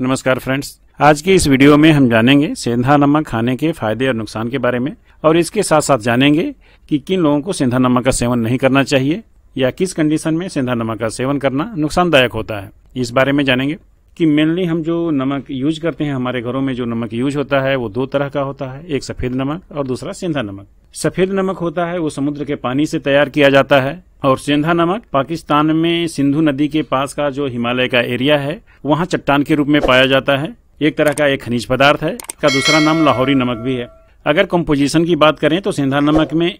नमस्कार फ्रेंड्स आज की इस वीडियो में हम जानेंगे सेंधा नमक खाने के फायदे और नुकसान के बारे में और इसके साथ साथ जानेंगे कि किन लोगों को सेंधा नमक का सेवन नहीं करना चाहिए या किस कंडीशन में सेंधा नमक का सेवन करना नुकसानदायक होता है इस बारे में जानेंगे कि मेनली हम जो नमक यूज करते हैं हमारे घरों में जो नमक यूज होता है वो दो तरह का होता है एक सफेद नमक और दूसरा सेंधा नमक सफेद नमक होता है वो समुद्र के पानी से तैयार किया जाता है और सेंधा नमक पाकिस्तान में सिंधु नदी के पास का जो हिमालय का एरिया है वहाँ चट्टान के रूप में पाया जाता है एक तरह का एक खनिज पदार्थ है इसका दूसरा नाम लाहौरी नमक भी है अगर कंपोजिशन की बात करें तो सेंधा नमक में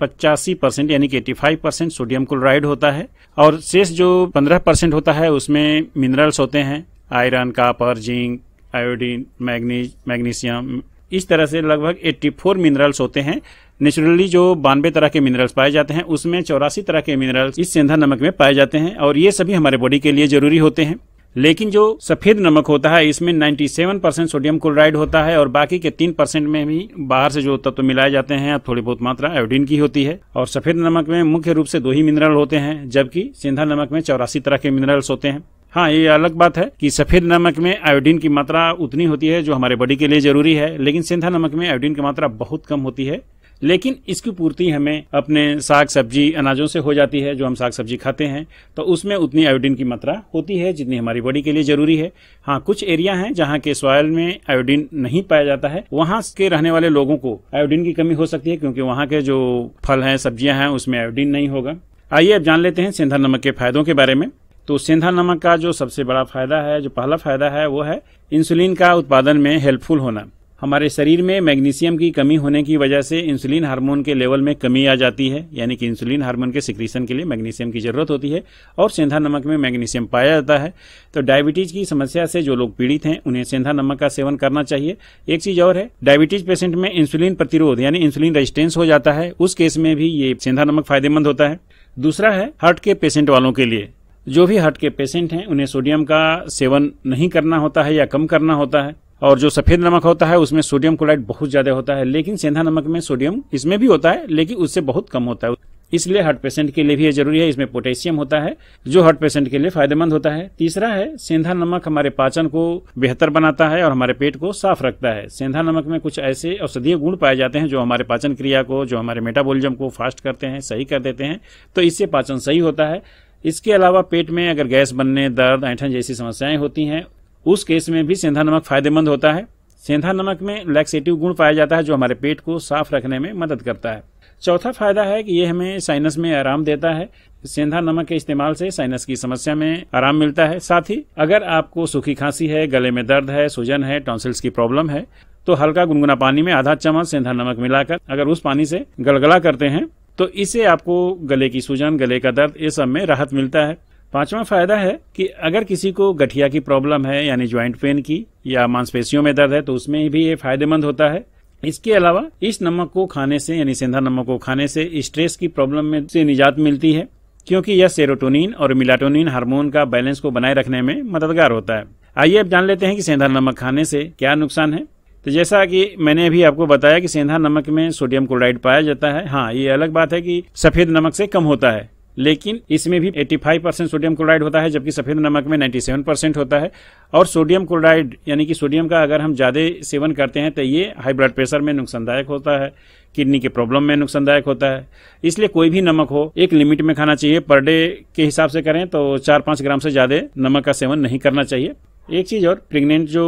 पचासी परसेंट यानी कि eighty five percent sodium chloride होता है और शेष जो पंद्रह परसेंट होता है उसमें मिनरल्स होते हैं iron copper zinc iodine manganese magnesium इस तरह से लगभग 84 मिनरल्स होते हैं नेचुरली जो बानवे तरह के मिनरल्स पाए जाते हैं उसमें चौरासी तरह के मिनरल्स इस सेंधा नमक में पाए जाते हैं और ये सभी हमारे बॉडी के लिए जरूरी होते हैं लेकिन जो सफेद नमक होता है इसमें 97 परसेंट सोडियम क्लोराइड होता है और बाकी के तीन परसेंट में भी बाहर से जो तत्व तो मिलाए जाते हैं थोड़ी बहुत मात्रा आयोडीन की होती है और सफेद नमक में मुख्य रूप से दो ही मिनरल होते हैं जबकि सेंधा नमक में चौरासी तरह के मिनरल्स होते हैं हाँ ये अलग बात है कि सफेद नमक में आयोडीन की मात्रा उतनी होती है जो हमारे बॉडी के लिए जरूरी है लेकिन सेंधा नमक में आयोडीन की मात्रा बहुत कम होती है लेकिन इसकी पूर्ति हमें अपने साग सब्जी अनाजों से हो जाती है जो हम साग सब्जी खाते हैं तो उसमें उतनी आयोडीन की मात्रा होती है जितनी हमारी बॉडी के लिए जरूरी है हाँ कुछ एरिया हैं जहाँ के सॉयल में आयोडीन नहीं पाया जाता है वहाँ के रहने वाले लोगों को आयोडीन की कमी हो सकती है क्योंकि वहाँ के जो फल हैं सब्जियां हैं उसमें आयोडीन नहीं होगा आइए अब जान लेते हैं सेंधा नमक के फायदों के बारे में तो सेंधा नमक का जो सबसे बड़ा फायदा है जो पहला फायदा है वो है इंसुलिन का उत्पादन में हेल्पफुल होना हमारे शरीर में मैग्नीशियम की कमी होने की वजह से इंसुलिन हार्मोन के लेवल में कमी आ जाती है यानी कि इंसुलिन हार्मोन के सिक्रीशन के लिए मैग्नीशियम की ज़रूरत होती है और सेंधा नमक में मैग्नीशियम पाया जाता है तो डायबिटीज़ की समस्या से जो लोग पीड़ित हैं उन्हें सेंधा नमक का सेवन करना चाहिए एक चीज़ और है डायबिटीज़ पेशेंट में इंसुलिन प्रतिरोध यानी इंसुलिन रेजिस्टेंस हो जाता है उस केस में भी ये सेंधा नमक फायदेमंद होता है दूसरा है हार्ट के पेशेंट वालों के लिए जो भी हार्ट के पेशेंट हैं उन्हें सोडियम का सेवन नहीं करना होता है या कम करना होता है और जो सफेद नमक होता है उसमें सोडियम क्लोराइड बहुत ज्यादा होता है लेकिन सेंधा नमक में सोडियम इसमें भी होता है लेकिन उससे बहुत कम होता है इसलिए हार्ट पेशेंट के लिए भी यह जरूरी है इसमें पोटेशियम होता है जो हार्ट पेशेंट के लिए फायदेमंद होता है तीसरा है सेंधा नमक हमारे पाचन को बेहतर बनाता है और हमारे पेट को साफ रखता है सेंधा नमक में कुछ ऐसे औषधीय गुण पाए जाते हैं जो हमारे पाचन क्रिया को जो हमारे मेटाबोलिज्म को फास्ट करते हैं सही कर देते हैं तो इससे पाचन सही होता है इसके अलावा पेट में अगर गैस बनने दर्द ऐठन जैसी समस्याएं होती हैं उस केस में भी सेंधा नमक फायदेमंद होता है सेंधा नमक में लैक्सेटिव गुण पाया जाता है जो हमारे पेट को साफ रखने में मदद करता है चौथा फायदा है कि ये हमें साइनस में आराम देता है सेंधा नमक के इस्तेमाल से साइनस की समस्या में आराम मिलता है साथ ही अगर आपको सूखी खांसी है गले में दर्द है सूजन है टॉन्सिल्स की प्रॉब्लम है तो हल्का गुनगुना पानी में आधा चम्मच सेंधा नमक मिलाकर अगर उस पानी से गलगला करते हैं तो इससे आपको गले की सूजन गले का दर्द ये सब में राहत मिलता है पांचवा फायदा है कि अगर किसी को गठिया की प्रॉब्लम है यानी ज्वाइंट पेन की या मांसपेशियों में दर्द है तो उसमें भी ये फायदेमंद होता है इसके अलावा इस नमक को खाने से यानी सेंधा नमक को खाने से स्ट्रेस की प्रॉब्लम में से निजात मिलती है क्योंकि यह सेरोटोनिन और मिलाटोनिन हार्मोन का बैलेंस को बनाए रखने में मददगार होता है आइए अब जान लेते हैं कि सेंधा नमक खाने से क्या नुकसान है तो जैसा कि मैंने अभी आपको बताया कि सेंधा नमक में सोडियम क्लोराइड पाया जाता है हाँ ये अलग बात है कि सफेद नमक से कम होता है लेकिन इसमें भी 85 परसेंट सोडियम क्लोराइड होता है जबकि सफेद नमक में 97 परसेंट होता है और सोडियम क्लोराइड यानी कि सोडियम का अगर हम ज़्यादा सेवन करते हैं तो ये हाई ब्लड प्रेशर में नुकसानदायक होता है किडनी के प्रॉब्लम में नुकसानदायक होता है इसलिए कोई भी नमक हो एक लिमिट में खाना चाहिए पर डे के हिसाब से करें तो चार पांच ग्राम से ज़्यादा नमक का सेवन नहीं करना चाहिए एक चीज और प्रेग्नेंट जो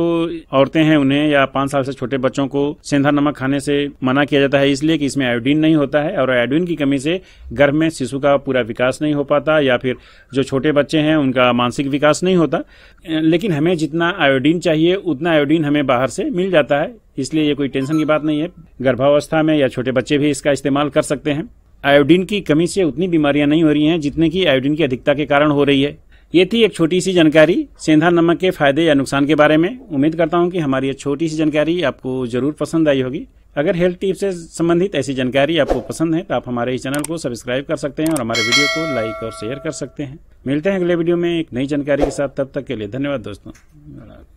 औरतें हैं उन्हें या पांच साल से छोटे बच्चों को सेंधा नमक खाने से मना किया जाता है इसलिए कि इसमें आयोडीन नहीं होता है और आयोडीन की कमी से गर्भ में शिशु का पूरा विकास नहीं हो पाता या फिर जो छोटे बच्चे हैं उनका मानसिक विकास नहीं होता लेकिन हमें जितना आयोडीन चाहिए उतना आयोडीन हमें बाहर से मिल जाता है इसलिए ये कोई टेंशन की बात नहीं है गर्भावस्था में या छोटे बच्चे भी इसका इस्तेमाल कर सकते हैं आयोडीन की कमी से उतनी बीमारियां नहीं हो रही हैं जितने की आयोडीन की अधिकता के कारण हो रही है ये थी एक छोटी सी जानकारी सेंधा नमक के फायदे या नुकसान के बारे में उम्मीद करता हूँ कि हमारी ये छोटी सी जानकारी आपको जरूर पसंद आई होगी अगर हेल्थ टिप्स से संबंधित ऐसी जानकारी आपको पसंद है तो आप हमारे इस चैनल को सब्सक्राइब कर सकते हैं और हमारे वीडियो को लाइक और शेयर कर सकते हैं मिलते हैं अगले वीडियो में एक नई जानकारी के साथ तब तक के लिए धन्यवाद दोस्तों